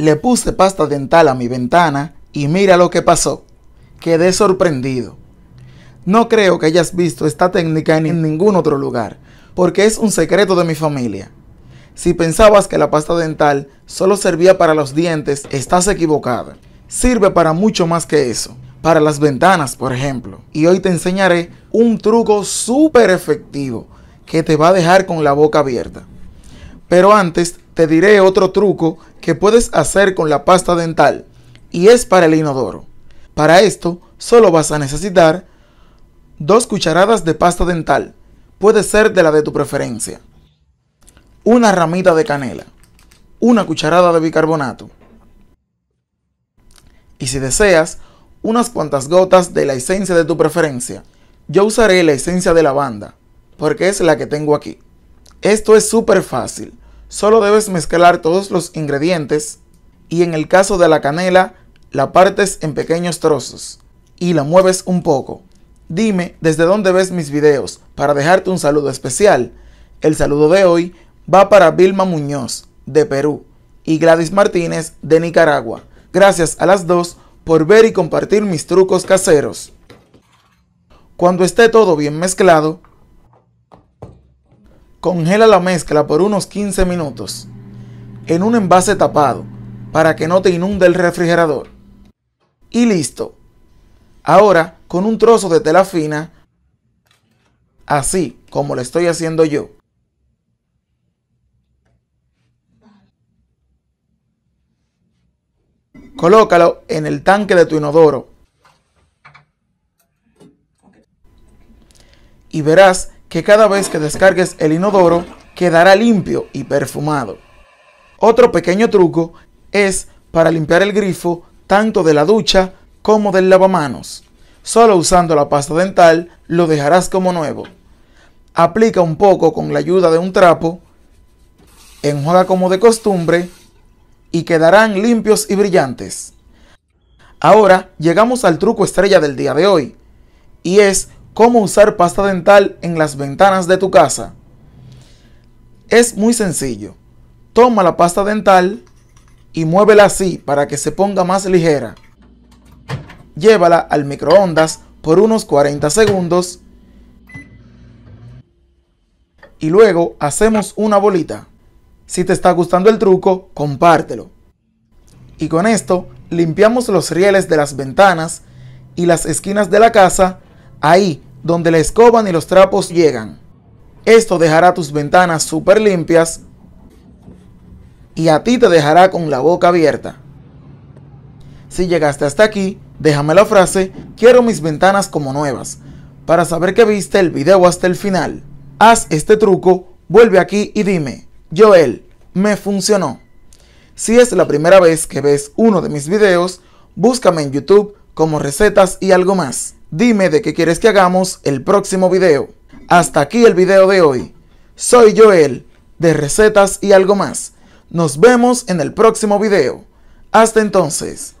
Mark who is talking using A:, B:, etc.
A: Le puse pasta dental a mi ventana y mira lo que pasó. Quedé sorprendido. No creo que hayas visto esta técnica en ningún otro lugar, porque es un secreto de mi familia. Si pensabas que la pasta dental solo servía para los dientes, estás equivocada. Sirve para mucho más que eso, para las ventanas, por ejemplo. Y hoy te enseñaré un truco súper efectivo que te va a dejar con la boca abierta. Pero antes te diré otro truco que puedes hacer con la pasta dental y es para el inodoro. Para esto solo vas a necesitar dos cucharadas de pasta dental, puede ser de la de tu preferencia, una ramita de canela, una cucharada de bicarbonato y si deseas, unas cuantas gotas de la esencia de tu preferencia. Yo usaré la esencia de lavanda, porque es la que tengo aquí. Esto es súper fácil. Solo debes mezclar todos los ingredientes y en el caso de la canela la partes en pequeños trozos y la mueves un poco. Dime desde dónde ves mis videos para dejarte un saludo especial. El saludo de hoy va para Vilma Muñoz de Perú y Gladys Martínez de Nicaragua. Gracias a las dos por ver y compartir mis trucos caseros. Cuando esté todo bien mezclado, Congela la mezcla por unos 15 minutos en un envase tapado para que no te inunde el refrigerador. Y listo. Ahora, con un trozo de tela fina, así como lo estoy haciendo yo. Colócalo en el tanque de tu inodoro y verás que cada vez que descargues el inodoro quedará limpio y perfumado. Otro pequeño truco es para limpiar el grifo tanto de la ducha como del lavamanos. Solo usando la pasta dental lo dejarás como nuevo. Aplica un poco con la ayuda de un trapo, enjuaga como de costumbre y quedarán limpios y brillantes. Ahora llegamos al truco estrella del día de hoy y es cómo usar pasta dental en las ventanas de tu casa. Es muy sencillo. Toma la pasta dental y muévela así para que se ponga más ligera. Llévala al microondas por unos 40 segundos y luego hacemos una bolita. Si te está gustando el truco, compártelo. Y con esto limpiamos los rieles de las ventanas y las esquinas de la casa ahí donde la escoba ni los trapos llegan. Esto dejará tus ventanas súper limpias y a ti te dejará con la boca abierta. Si llegaste hasta aquí, déjame la frase, quiero mis ventanas como nuevas. Para saber que viste el video hasta el final, haz este truco, vuelve aquí y dime, Joel, me funcionó. Si es la primera vez que ves uno de mis videos, búscame en YouTube como recetas y algo más. Dime de qué quieres que hagamos el próximo video. Hasta aquí el video de hoy. Soy Joel, de Recetas y algo más. Nos vemos en el próximo video. Hasta entonces.